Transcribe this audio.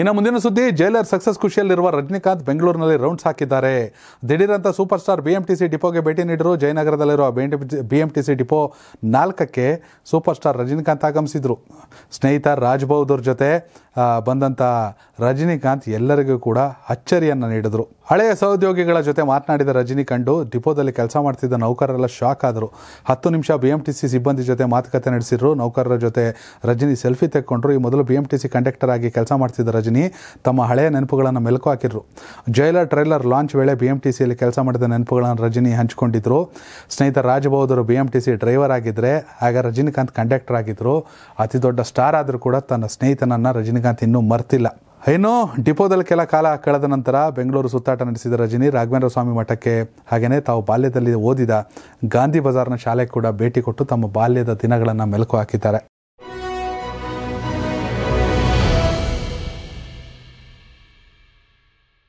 ಇನ್ನು ಮುಂದಿನ ಸುದ್ದಿ ಜೈಲರ್ ಸಕ್ಸಸ್ ಖುಷಿಯಲ್ಲಿರುವ ರಜನಿಕಾಂತ್ ಬೆಂಗಳೂರಿನಲ್ಲಿ ರೌಂಡ್ಸ್ ಹಾಕಿದ್ದಾರೆ ದಿಢೀರಂತ ಸೂಪರ್ ಸ್ಟಾರ್ ಬಿಎಂಟಿಸಿ ಡಿಪೋಗೆ ಭೇಟಿ ನೀಡಿದರು ಜಯನಗರದಲ್ಲಿರುವ ಬಿಎಂಟಿಸಿ ಡಿಪೋ ನಾಲ್ಕಕ್ಕೆ ಸೂಪರ್ ಸ್ಟಾರ್ ರಜನಿಕಾಂತ್ ಆಗಮಿಸಿದರು ಸ್ನೇಹಿತ ರಾಜ್ ಜೊತೆ ಬಂದಂಥ ರಜನಿಕಾಂತ್ ಎಲ್ಲರಿಗೂ ಕೂಡ ಅಚ್ಚರಿಯನ್ನು ನೀಡಿದರು ಹಳೆಯ ಸಹೋದ್ಯೋಗಿಗಳ ಜೊತೆ ಮಾತನಾಡಿದ ರಜನಿಕಂಡು ಡಿಪೋದಲ್ಲಿ ಕೆಲಸ ಮಾಡ್ತಿದ್ದ ನೌಕರರೆಲ್ಲ ಶಾಕ್ ಆದರು ಹತ್ತು ನಿಮಿಷ ಸಿ ಸಿಬ್ಬಂದಿ ಜೊತೆ ಮಾತುಕತೆ ನಡೆಸಿದ್ರು ನೌಕರರ ಜೊತೆ ರಜನಿ ಸೆಲ್ಫಿ ತೆಕ್ಕೊಂಡ್ರು ಈ ಮೊದಲು ಬಿಎಂಟಿಸಿ ಕಂಡಕ್ಟರ್ ಆಗಿ ಕೆಲಸ ಮಾಡ್ತಿದ್ದ ರಜನಿ ತಮ್ಮ ಹಳೆಯ ನೆನಪುಗಳನ್ನು ಮೆಲುಕು ಹಾಕಿದ್ರು ಜೈಲರ್ ಟ್ರೈಲರ್ ಲಾಂಚ್ ವೇಳೆ ಬಿ ಎಂ ಟಿ ಸಿಯಲ್ಲಿ ಕೆಲಸ ಮಾಡಿದ ನೆನಪುಗಳನ್ನು ರಜನಿ ಹಂಚಿಕೊಂಡಿದ್ರು ಸ್ನೇಹಿತ ರಾಜಬೌದರು B M T C driver ಆಗಿದ್ದರೆ ಆಗ ರಜನಿಕಾಂತ್ ಕಂಡಕ್ಟರ್ ಆಗಿದ್ದರು ಅತಿ ದೊಡ್ಡ ಸ್ಟಾರ್ ಆದರೂ ಕೂಡ ತನ್ನ ಸ್ನೇಹಿತನನ್ನು ರಜನಿಕಾಂತ್ ಇನ್ನೂ ಮರ್ತಿಲ್ಲ ಇನ್ನು ಡಿಪೋದಲ್ಲಿ ಕೆಲ ಕಾಲ ಕಳೆದ ನಂತರ ಬೆಂಗಳೂರು ಸುತ್ತಾಟ ನಡೆಸಿದ ರಜನಿ ರಾಘವೇಂದ್ರ ಸ್ವಾಮಿ ಮಠಕ್ಕೆ ಹಾಗೆಯೇ ತಾವು ಬಾಲ್ಯದಲ್ಲಿ ಓದಿದ ಗಾಂಧಿ ಬಜಾರ್ನ ಶಾಲೆಗೆ ಕೂಡ ಭೇಟಿ ಕೊಟ್ಟು ತಮ್ಮ ಬಾಲ್ಯದ ದಿನಗಳನ್ನು ಮೆಲುಕು ಹಾಕಿದ್ದಾರೆ